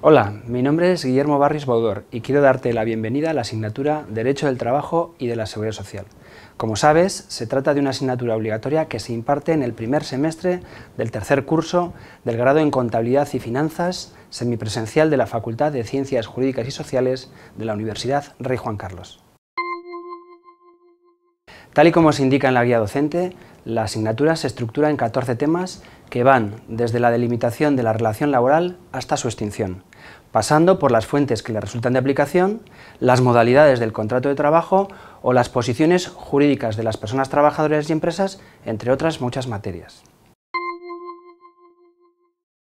Hola, mi nombre es Guillermo Barris Baudor y quiero darte la bienvenida a la asignatura Derecho del Trabajo y de la Seguridad Social. Como sabes, se trata de una asignatura obligatoria que se imparte en el primer semestre del tercer curso del grado en Contabilidad y Finanzas semipresencial de la Facultad de Ciencias Jurídicas y Sociales de la Universidad Rey Juan Carlos. Tal y como se indica en la guía docente, la asignatura se estructura en 14 temas que van desde la delimitación de la relación laboral hasta su extinción, pasando por las fuentes que le resultan de aplicación, las modalidades del contrato de trabajo o las posiciones jurídicas de las personas trabajadoras y empresas, entre otras muchas materias.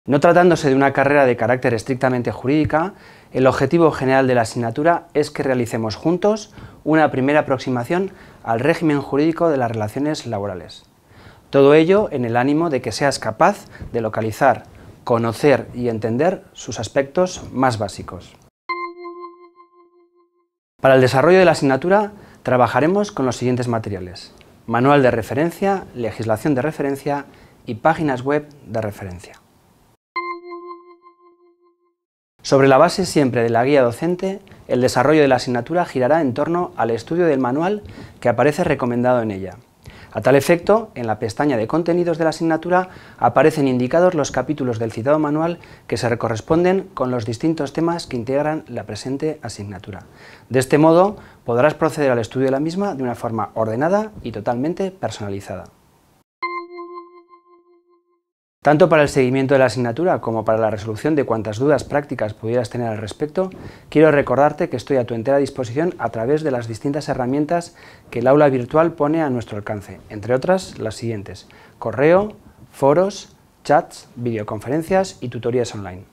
No tratándose de una carrera de carácter estrictamente jurídica, el objetivo general de la asignatura es que realicemos juntos una primera aproximación al régimen jurídico de las relaciones laborales. Todo ello en el ánimo de que seas capaz de localizar, conocer y entender sus aspectos más básicos. Para el desarrollo de la asignatura trabajaremos con los siguientes materiales. Manual de referencia, legislación de referencia y páginas web de referencia. Sobre la base siempre de la guía docente, el desarrollo de la asignatura girará en torno al estudio del manual que aparece recomendado en ella. A tal efecto, en la pestaña de contenidos de la asignatura aparecen indicados los capítulos del citado manual que se corresponden con los distintos temas que integran la presente asignatura. De este modo, podrás proceder al estudio de la misma de una forma ordenada y totalmente personalizada. Tanto para el seguimiento de la asignatura como para la resolución de cuantas dudas prácticas pudieras tener al respecto, quiero recordarte que estoy a tu entera disposición a través de las distintas herramientas que el aula virtual pone a nuestro alcance, entre otras las siguientes, correo, foros, chats, videoconferencias y tutorías online.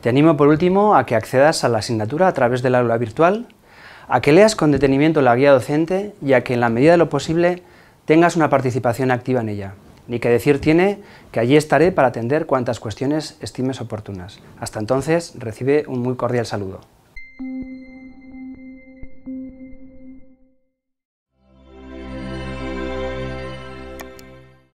Te animo por último a que accedas a la asignatura a través del aula virtual, a que leas con detenimiento la guía docente y a que en la medida de lo posible tengas una participación activa en ella. Ni que decir tiene que allí estaré para atender cuantas cuestiones estimes oportunas. Hasta entonces, recibe un muy cordial saludo.